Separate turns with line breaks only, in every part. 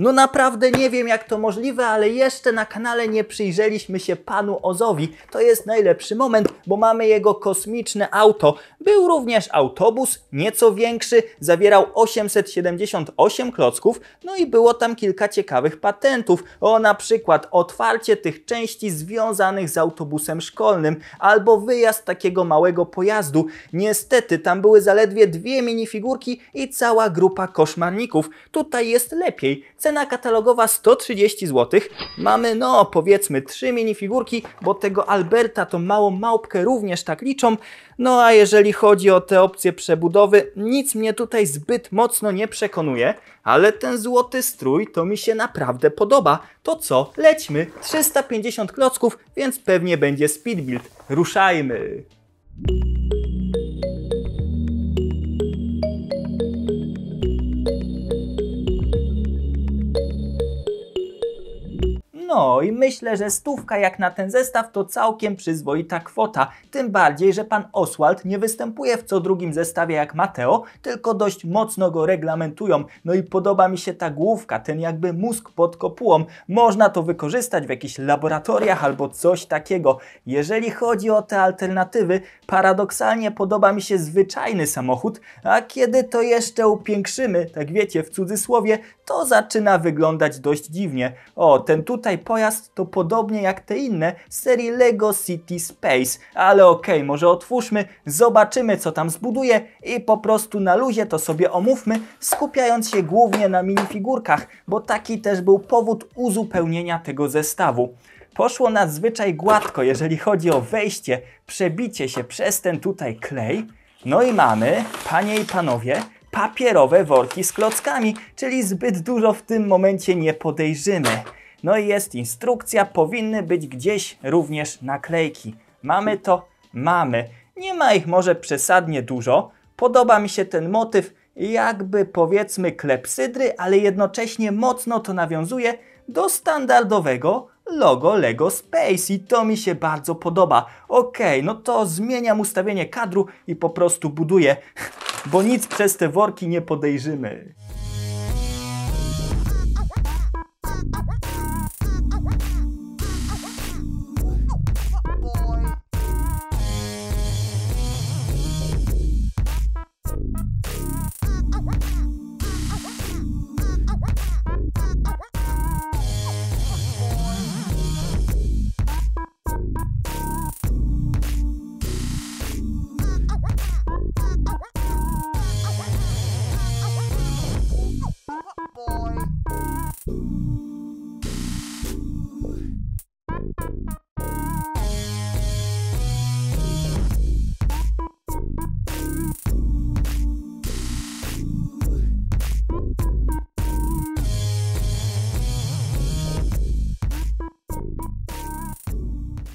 No naprawdę nie wiem jak to możliwe, ale jeszcze na kanale nie przyjrzeliśmy się panu Ozowi. To jest najlepszy moment, bo mamy jego kosmiczne auto. Był również autobus, nieco większy, zawierał 878 klocków, no i było tam kilka ciekawych patentów. O na przykład otwarcie tych części związanych z autobusem szkolnym, albo wyjazd takiego małego pojazdu. Niestety tam były zaledwie dwie minifigurki i cała grupa koszmarników. Tutaj jest lepiej. Cena katalogowa 130 zł. Mamy no powiedzmy trzy minifigurki, bo tego Alberta, to małą małpkę również tak liczą. No a jeżeli chodzi o te opcje przebudowy, nic mnie tutaj zbyt mocno nie przekonuje, ale ten złoty strój to mi się naprawdę podoba. To co, lećmy, 350 klocków, więc pewnie będzie speed build. Ruszajmy! No i myślę, że stówka jak na ten zestaw to całkiem przyzwoita kwota. Tym bardziej, że pan Oswald nie występuje w co drugim zestawie jak Mateo, tylko dość mocno go reglamentują. No i podoba mi się ta główka, ten jakby mózg pod kopułą. Można to wykorzystać w jakichś laboratoriach albo coś takiego. Jeżeli chodzi o te alternatywy, paradoksalnie podoba mi się zwyczajny samochód, a kiedy to jeszcze upiększymy, tak wiecie, w cudzysłowie, to zaczyna wyglądać dość dziwnie. O, ten tutaj pojazd to podobnie jak te inne z serii LEGO City Space, ale okej, okay, może otwórzmy, zobaczymy co tam zbuduje i po prostu na luzie to sobie omówmy, skupiając się głównie na minifigurkach, bo taki też był powód uzupełnienia tego zestawu. Poszło nadzwyczaj gładko, jeżeli chodzi o wejście, przebicie się przez ten tutaj klej. No i mamy, panie i panowie, papierowe worki z klockami, czyli zbyt dużo w tym momencie nie podejrzymy. No i jest instrukcja, powinny być gdzieś również naklejki. Mamy to, mamy. Nie ma ich może przesadnie dużo. Podoba mi się ten motyw jakby powiedzmy klepsydry, ale jednocześnie mocno to nawiązuje do standardowego logo LEGO Space i to mi się bardzo podoba. Okej, okay, no to zmieniam ustawienie kadru i po prostu buduję bo nic przez te worki nie podejrzymy.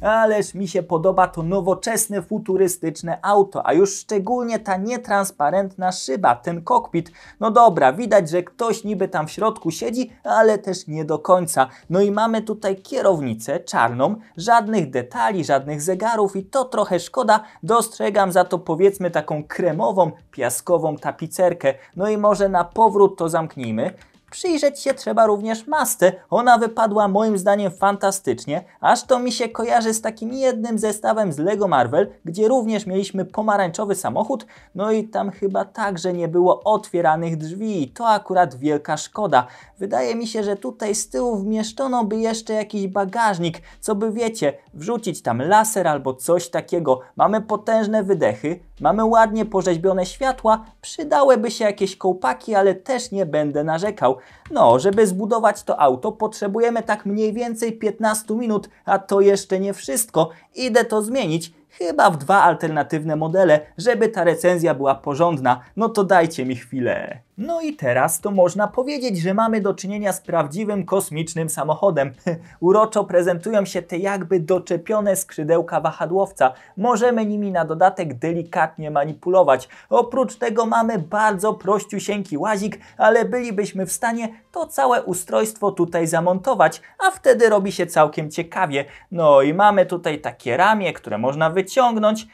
ależ mi się podoba to nowoczesne, futurystyczne auto, a już szczególnie ta nietransparentna szyba, ten kokpit. No dobra, widać, że ktoś niby tam w środku siedzi, ale też nie do końca. No i mamy tutaj kierownicę czarną, żadnych detali, żadnych zegarów i to trochę szkoda. Dostrzegam za to powiedzmy taką kremową, piaskową tapicerkę. No i może na powrót to zamknijmy. Przyjrzeć się trzeba również masce. Ona wypadła moim zdaniem fantastycznie, aż to mi się kojarzy z takim jednym zestawem z LEGO Marvel, gdzie również mieliśmy pomarańczowy samochód, no i tam chyba także nie było otwieranych drzwi. To akurat wielka szkoda. Wydaje mi się, że tutaj z tyłu wmieszczono by jeszcze jakiś bagażnik, co by wiecie, wrzucić tam laser albo coś takiego. Mamy potężne wydechy, Mamy ładnie porzeźbione światła, przydałyby się jakieś kołpaki, ale też nie będę narzekał. No, żeby zbudować to auto potrzebujemy tak mniej więcej 15 minut, a to jeszcze nie wszystko. Idę to zmienić chyba w dwa alternatywne modele, żeby ta recenzja była porządna, no to dajcie mi chwilę. No i teraz to można powiedzieć, że mamy do czynienia z prawdziwym kosmicznym samochodem. Uroczo prezentują się te jakby doczepione skrzydełka wahadłowca. Możemy nimi na dodatek delikatnie manipulować. Oprócz tego mamy bardzo prościusieńki łazik, ale bylibyśmy w stanie to całe ustrojstwo tutaj zamontować, a wtedy robi się całkiem ciekawie. No i mamy tutaj takie ramię, które można wyjść wyciągnąć.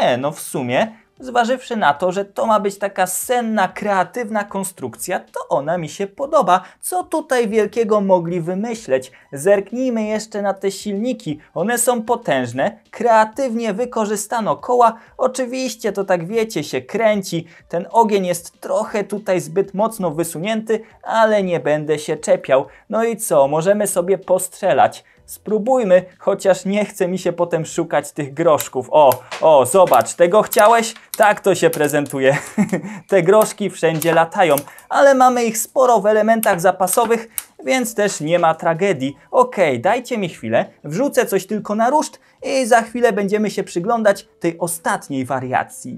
Nie, no w sumie, zważywszy na to, że to ma być taka senna, kreatywna konstrukcja, to ona mi się podoba. Co tutaj wielkiego mogli wymyśleć? Zerknijmy jeszcze na te silniki. One są potężne, kreatywnie wykorzystano koła. Oczywiście to tak wiecie, się kręci. Ten ogień jest trochę tutaj zbyt mocno wysunięty, ale nie będę się czepiał. No i co, możemy sobie postrzelać. Spróbujmy, chociaż nie chce mi się potem szukać tych groszków. O, o, zobacz, tego chciałeś? Tak to się prezentuje. Te groszki wszędzie latają, ale mamy ich sporo w elementach zapasowych, więc też nie ma tragedii. Okej, okay, dajcie mi chwilę, wrzucę coś tylko na ruszt i za chwilę będziemy się przyglądać tej ostatniej wariacji.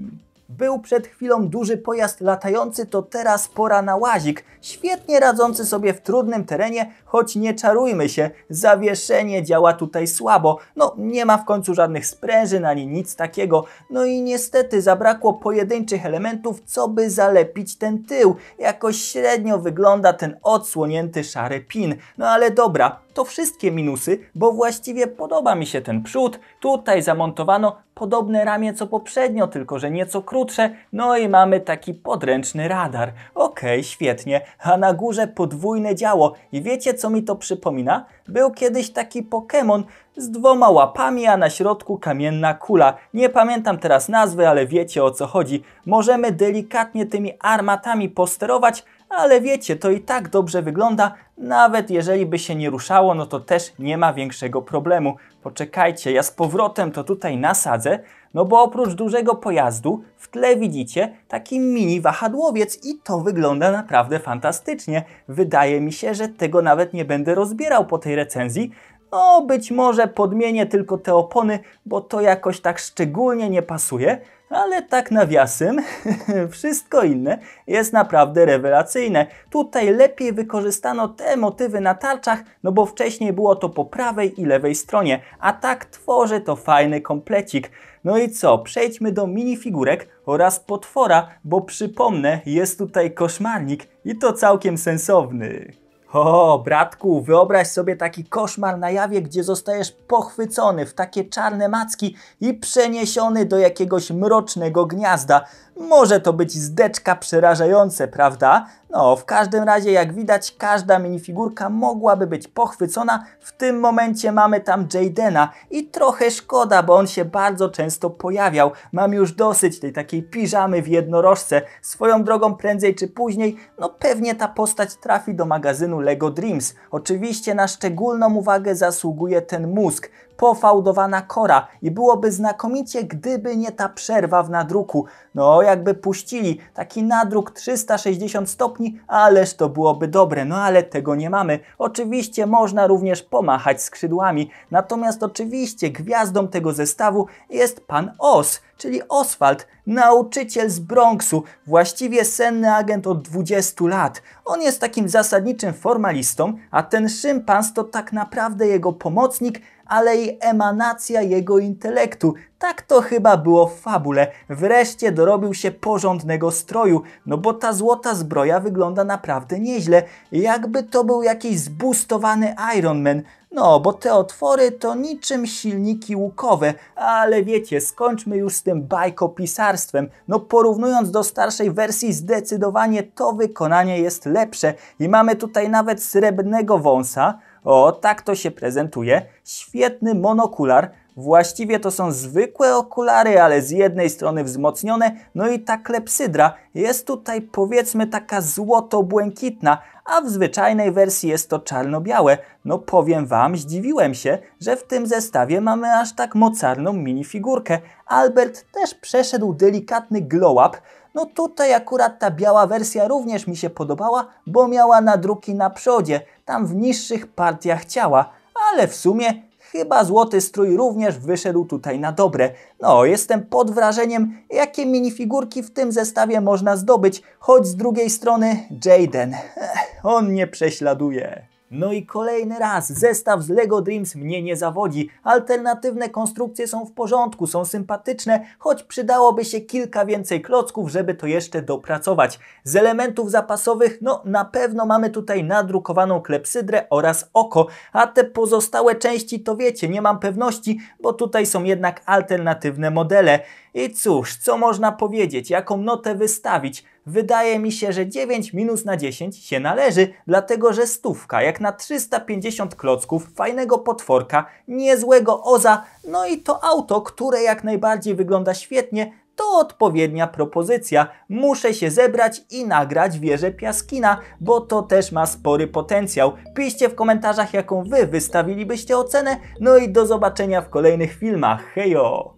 Był przed chwilą duży pojazd latający, to teraz pora na łazik, świetnie radzący sobie w trudnym terenie, choć nie czarujmy się, zawieszenie działa tutaj słabo, no nie ma w końcu żadnych sprężyn ani nic takiego, no i niestety zabrakło pojedynczych elementów, co by zalepić ten tył, jakoś średnio wygląda ten odsłonięty szary pin, no ale dobra, to wszystkie minusy, bo właściwie podoba mi się ten przód, Tutaj zamontowano podobne ramię co poprzednio, tylko że nieco krótsze, no i mamy taki podręczny radar. Okej, okay, świetnie. A na górze podwójne działo. I wiecie co mi to przypomina? Był kiedyś taki Pokémon z dwoma łapami, a na środku kamienna kula. Nie pamiętam teraz nazwy, ale wiecie o co chodzi. Możemy delikatnie tymi armatami posterować, ale wiecie, to i tak dobrze wygląda, nawet jeżeli by się nie ruszało, no to też nie ma większego problemu. Poczekajcie, ja z powrotem to tutaj nasadzę, no bo oprócz dużego pojazdu w tle widzicie taki mini wahadłowiec i to wygląda naprawdę fantastycznie. Wydaje mi się, że tego nawet nie będę rozbierał po tej recenzji, no, być może podmienię tylko te opony, bo to jakoś tak szczególnie nie pasuje, ale tak nawiasem, wszystko inne jest naprawdę rewelacyjne. Tutaj lepiej wykorzystano te motywy na tarczach, no bo wcześniej było to po prawej i lewej stronie, a tak tworzy to fajny komplecik. No i co, przejdźmy do minifigurek oraz potwora, bo przypomnę, jest tutaj koszmarnik i to całkiem sensowny. O, bratku, wyobraź sobie taki koszmar na jawie, gdzie zostajesz pochwycony w takie czarne macki i przeniesiony do jakiegoś mrocznego gniazda, może to być zdeczka przerażające, prawda? No, w każdym razie, jak widać, każda minifigurka mogłaby być pochwycona. W tym momencie mamy tam Jadena i trochę szkoda, bo on się bardzo często pojawiał. Mam już dosyć tej takiej piżamy w jednorożce. Swoją drogą prędzej czy później, no pewnie ta postać trafi do magazynu LEGO Dreams. Oczywiście na szczególną uwagę zasługuje ten mózg pofałdowana kora i byłoby znakomicie, gdyby nie ta przerwa w nadruku. No, jakby puścili taki nadruk 360 stopni, ależ to byłoby dobre, no ale tego nie mamy. Oczywiście można również pomachać skrzydłami, natomiast oczywiście gwiazdą tego zestawu jest pan Os, czyli Oswald, nauczyciel z Bronxu, właściwie senny agent od 20 lat. On jest takim zasadniczym formalistą, a ten szympans to tak naprawdę jego pomocnik, ale i emanacja jego intelektu. Tak to chyba było w fabule. Wreszcie dorobił się porządnego stroju, no bo ta złota zbroja wygląda naprawdę nieźle. Jakby to był jakiś zbustowany Iron Man. No, bo te otwory to niczym silniki łukowe, ale wiecie, skończmy już z tym bajkopisarstwem. No, porównując do starszej wersji, zdecydowanie to wykonanie jest lepsze i mamy tutaj nawet srebrnego wąsa. O, tak to się prezentuje. Świetny monokular, Właściwie to są zwykłe okulary, ale z jednej strony wzmocnione, no i ta klepsydra jest tutaj powiedzmy taka złoto-błękitna, a w zwyczajnej wersji jest to czarno-białe. No powiem Wam, zdziwiłem się, że w tym zestawie mamy aż tak mocarną minifigurkę. Albert też przeszedł delikatny glow-up, no tutaj akurat ta biała wersja również mi się podobała, bo miała nadruki na przodzie, tam w niższych partiach ciała, ale w sumie Chyba złoty strój również wyszedł tutaj na dobre. No, jestem pod wrażeniem, jakie minifigurki w tym zestawie można zdobyć, choć z drugiej strony Jaden, eh, on nie prześladuje. No i kolejny raz, zestaw z LEGO Dreams mnie nie zawodzi. Alternatywne konstrukcje są w porządku, są sympatyczne, choć przydałoby się kilka więcej klocków, żeby to jeszcze dopracować. Z elementów zapasowych, no na pewno mamy tutaj nadrukowaną klepsydrę oraz oko, a te pozostałe części to wiecie, nie mam pewności, bo tutaj są jednak alternatywne modele. I cóż, co można powiedzieć, jaką notę wystawić? Wydaje mi się, że 9 minus na 10 się należy, dlatego że stówka jak na 350 klocków, fajnego potworka, niezłego oza, no i to auto, które jak najbardziej wygląda świetnie, to odpowiednia propozycja. Muszę się zebrać i nagrać wieżę Piaskina, bo to też ma spory potencjał. Piszcie w komentarzach, jaką wy wystawilibyście ocenę, no i do zobaczenia w kolejnych filmach. Hejo!